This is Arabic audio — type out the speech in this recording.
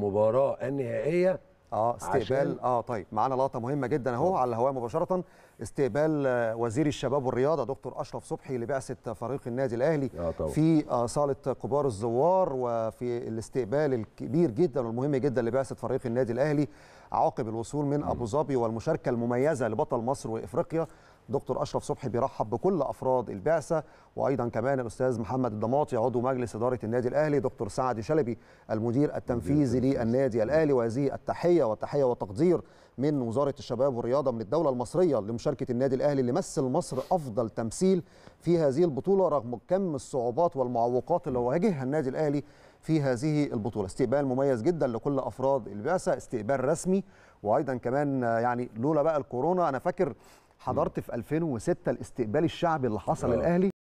مباراه النهائيه اه استقبال اه طيب معانا لقطه مهمه جدا اهو على الهواء مباشره استقبال آه، وزير الشباب والرياضه دكتور اشرف صبحي لبعثه فريق النادي الاهلي آه في صاله كبار الزوار وفي الاستقبال الكبير جدا والمهم جدا لبعثه فريق النادي الاهلي عقب الوصول من ابو ظبي والمشاركه المميزه لبطل مصر وافريقيا دكتور اشرف صبحي بيرحب بكل افراد البعثه وايضا كمان الاستاذ محمد الضماطي عضو مجلس اداره النادي الاهلي دكتور سعد شلبي المدير التنفيذي للنادي الاهلي وهذه التحيه والتحيه والتقدير من وزاره الشباب والرياضه من الدوله المصريه لمشاركه النادي الاهلي اللي مثل مصر افضل تمثيل في هذه البطوله رغم كم الصعوبات والمعوقات اللي واجهها النادي الاهلي في هذه البطوله استقبال مميز جدا لكل افراد البعثه استقبال رسمي وايضا كمان يعني لولا بقى الكورونا انا فاكر حضرت في 2006 الاستقبال الشعبي اللي حصل الاهلي آه.